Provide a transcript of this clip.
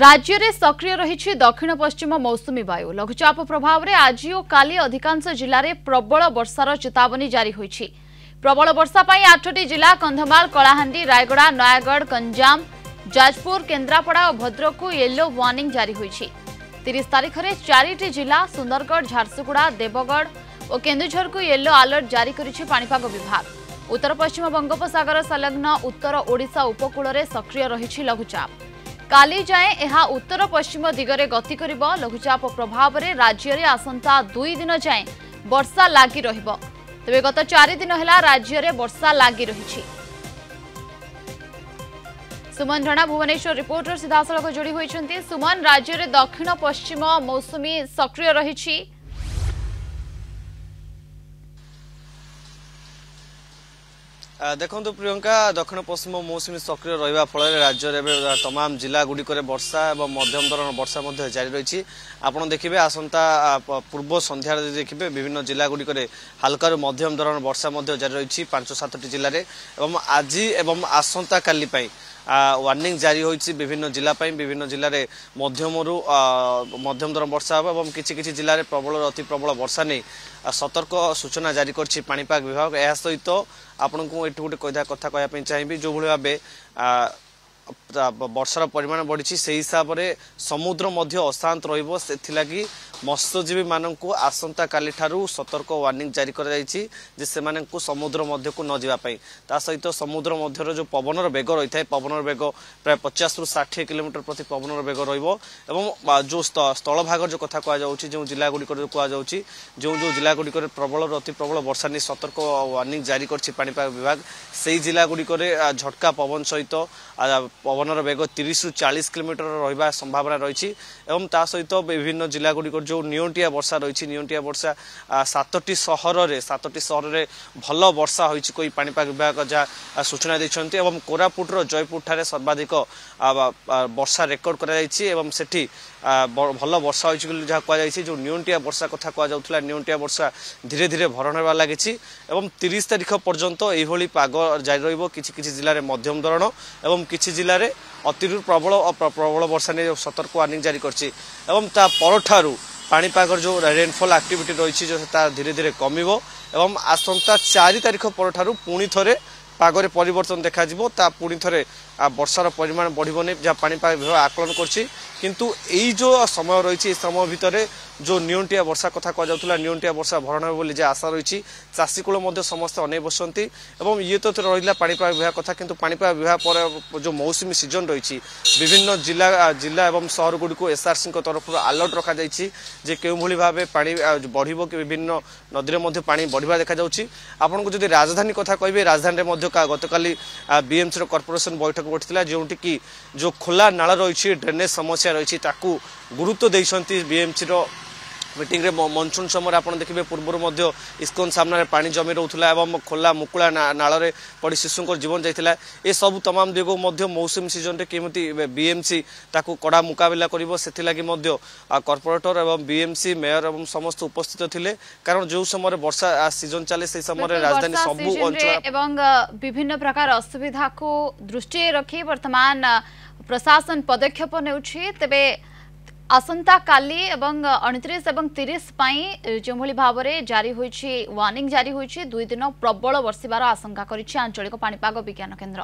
ରାଜ୍ୟରେ ସକ୍ରିୟ ରହିଛି ଦକ୍ଷିଣ ପଶ୍ଚିମ ମୌସୁମୀ ବାୟୁ ଲଘୁଚାପ ପ୍ରଭାବରେ ଆଜି ଓ କାଲି ଅଧିକାଂଶ ଜିଲ୍ଲାରେ ପ୍ରବଳ ବର୍ଷାର ଚେତାବନୀ ଜାରି ହୋଇଛି ପ୍ରବଳ ବର୍ଷା ପାଇଁ ଆଠଟି ଜିଲ୍ଲା କନ୍ଧମାଳ କଳାହାଣ୍ଡି ରାୟଗଡ଼ା ନୟାଗଡ଼ ଗଞ୍ଜାମ ଯାଜପୁର କେନ୍ଦ୍ରାପଡ଼ା ଓ ଭଦ୍ରକକୁ ୟେଲୋ ୱାର୍ଣ୍ଣିଂ ଜାରି ହୋଇଛି ତିରିଶ ତାରିଖରେ ଚାରିଟି ଜିଲ୍ଲା ସୁନ୍ଦରଗଡ଼ ଝାରସୁଗୁଡ଼ା ଦେବଗଡ଼ ଓ କେନ୍ଦୁଝରକୁ ୟେଲୋ ଆଲର୍ଟ ଜାରି କରିଛି ପାଣିପାଗ ବିଭାଗ ଉତ୍ତର ପଶ୍ଚିମ ବଙ୍ଗୋପସାଗର ସଂଲଗ୍ନ ଉତ୍ତର ଓଡ଼ିଶା ଉପକୂଳରେ ସକ୍ରିୟ ରହିଛି ଲଘୁଚାପ কালি যায় এহা উত্তর পশ্চিম দিগরে গতি করিব লঘুচাপ প্রভাবরে রাজ্যরে আসন্তা দুই দিন যায় বর্ষা লাগি রহিব তবে গত চারি দিন হেলা রাজ্যরে বর্ষা লাগি রহিছি সুমন রাণা ভুবনেশ্বর রিপোর্টর সিধাসলখ যোড়ি হয়েছেন সুমন রাজ্যরে দক্ষিণ পশ্চিম মৌসুমী সক্রিয় রয়েছে ଦେଖନ୍ତୁ ପ୍ରିୟଙ୍କା ଦକ୍ଷିଣ ପଶ୍ଚିମ ମୌସୁମୀ ସକ୍ରିୟ ରହିବା ଫଳରେ ରାଜ୍ୟରେ ଏବେ ତମାମ ଜିଲ୍ଲାଗୁଡ଼ିକରେ ବର୍ଷା ଏବଂ ମଧ୍ୟମ ଧରଣର ବର୍ଷା ମଧ୍ୟ ଜାରି ରହିଛି ଆପଣ ଦେଖିବେ ଆସନ୍ତା ପୂର୍ବ ସନ୍ଧ୍ୟାରେ ଯଦି ଦେଖିବେ ବିଭିନ୍ନ ଜିଲ୍ଲାଗୁଡ଼ିକରେ ହାଲକାରୁ ମଧ୍ୟମ ଧରଣର ବର୍ଷା ମଧ୍ୟ ଜାରି ରହିଛି ପାଞ୍ଚ ସାତଟି ଜିଲ୍ଲାରେ ଏବଂ ଆଜି ଏବଂ ଆସନ୍ତାକାଲି ପାଇଁ ওয়ার্নিং জারি হয়েছে বিভিন্ন জেলা পাই বিভিন্ন জেলার মধ্যমরু মধ্যম ধরন বর্ষা হব এবং কিছু কিছু জেলার প্রবল অতি প্রবল বর্ষা নিয়ে সতর্ক সূচনা জারি করছে পাপাগ বিভাগ এর সহিত আপনার এটু গোটে কথা কয়া চাইবি যেভাবে ভাবে বর্ষার পরিমাণ বড়ছে সেই হিসাবে সমুদ্র মধ্য অশান্ত রহব সেগি ମତ୍ସ୍ୟଜୀବୀ ମାନଙ୍କୁ ଆସନ୍ତାକାଲି ଠାରୁ ସତର୍କ ୱାର୍ଣ୍ଣିଂ ଜାରି କରାଯାଇଛି ଯେ ସେମାନଙ୍କୁ ସମୁଦ୍ର ମଧ୍ୟକୁ ନ ଯିବା ପାଇଁ ତା ସହିତ ସମୁଦ୍ର ମଧ୍ୟର ଯେଉଁ ପବନର ବେଗ ରହିଥାଏ ପବନର ବେଗ ପ୍ରାୟ ପଚାଶରୁ ଷାଠିଏ କିଲୋମିଟର ପ୍ରତି ପବନର ବେଗ ରହିବ ଏବଂ ଯେଉଁ ସ୍ଥଳଭାଗ ଯେଉଁ କଥା କୁହାଯାଉଛି ଯେଉଁ ଜିଲ୍ଲା ଯେଉଁ କୁହାଯାଉଛି ଯେଉଁ ଯେଉଁ ଜିଲ୍ଲା ଗୁଡ଼ିକରେ ପ୍ରବଳରୁ ଅତି ପ୍ରବଳ ବର୍ଷା ନେଇ ସତର୍କ ୱାର୍ଣ୍ଣିଂ ଜାରି କରିଛି ପାଣିପାଗ ବିଭାଗ ସେହି ଜିଲ୍ଲା ଗୁଡ଼ିକରେ ଝଟକା ପବନ ସହିତ ପବନର ବେଗ ତିରିଶରୁ ଚାଳିଶ କିଲୋମିଟର ରହିବା ସମ୍ଭାବନା ରହିଛି ଏବଂ ତା ସହିତ ବିଭିନ୍ନ ଜିଲ୍ଲା ଜିଲ୍ଲାଗୁଡ଼ିକର যে নিয়ন্টিয়া বর্ষা রয়েছে নিয়ন্টিয়া বর্ষা সাতটি সহরের সাতটি সহরের ভালো বর্ষা হয়েছে কই পাপাগ বিভাগ যা সূচনা দিয়েছেন এবং কোরাপুটর জয়পুর জয়পুরঠারে সর্বাধিক বর্ষা রেকর্ড করা যাইছি এবং সেটি ভালো বর্ষা হয়েছে বলে যা কুযাইছে যে নিয়ন্টিয়া বর্ষা কথা কুযাউলা নিয়ন্টিয়া বর্ষা ধীরে ধীরে ভরণ হওয়া লাগিছে এবং তিরিশ তারিখ পর্যন্ত এইভাবে পাগ জারি রহব কিছু কিছু জেলার মধ্যম ধরণ এবং কিছু জেলার অতি প্রবল প্রবল বর্ষা নিয়ে সতর্ক ওয়ার্নিং জারি করছে এবং তা পরঠারু ପାଣିପାଗର ଯେଉଁ ରେନ୍ଫଲ୍ ଆକ୍ଟିଭିଟି ରହିଛି ତାହା ଧୀରେ ଧୀରେ କମିବ ଏବଂ ଆସନ୍ତା ଚାରି ତାରିଖ ପରଠାରୁ ପୁଣି ଥରେ পাগরে ପାଗରେ ପରିବର୍ତ୍ତନ ଦେଖାଯିବ ତା ପୁଣି ଥରେ ବର୍ଷାର ପରିମାଣ ବଢ଼ିବନି যা পাপাগ বিভাগ আকলন করছে কিন্তু এই যে সময় রয়েছে এই সময় ভিতরে যে নিউটিয়া বর্ষা কথা কুয়া নিউটিয়া বর্ষা ভরণ হবে বলে যে আশা রয়েছে চাষীকূল সমস্ত অনেক বসতে এবং ইয়ে তো রহলা পাপাগ বিভাগ কথা কিন্তু পাপাগ বিভাগ পরে যে মৌসুমী সিজন রয়েছে বিভিন্ন জেলা জেলা এবং সহরগুড়ি এসআরসি তরফ আলর্ট রখা যাই যে কেউভাবে ভাবে পা বড় বিভিন্ন নদীর পা বড়া দেখা যাচ্ছে আপনার যদি রাজধানী কথা কে রাজধানী ବଳକା ଗତକାଲି ବିଏମ୍ସିର କର୍ପୋରେସନ୍ ବୈଠକ ବସିଥିଲା ଯେଉଁଠିକି ଯେଉଁ ଖୋଲା ନାଳ ରହିଛି ଡ୍ରେନେଜ୍ ସମସ୍ୟା ରହିଛି ତାକୁ ଗୁରୁତ୍ୱ ଦେଇଛନ୍ତି ବିଏମ୍ସିର मिट्रे मनसुन समय आव इस्कन सामन पार्जिरह खोला मुकु निशु जीवन जाइन्छ सब तमाम दिग मौसु बीएमसी केएमसि कडा मुकलागि कर्पोरेटर बीएमसी मेयर समस्त उपस्थित ले कारण जो समय वर्षा सिजन चाहिँ समय विभिन्न प्रकार असुविधा दृष्टि वर्तमान प्रशासन पदक्षेपि আসন্তকালি এবং অণতিশ এবং তিরিশ পাই যেভাবে ভাবে জারি হয়েছে ওয়ার্নিং জারি হয়েছে দুই দিন প্রবল বর্ষিবার আশঙ্কা করেছে আঞ্চলিক পাপাগ বিজ্ঞান কেন্দ্র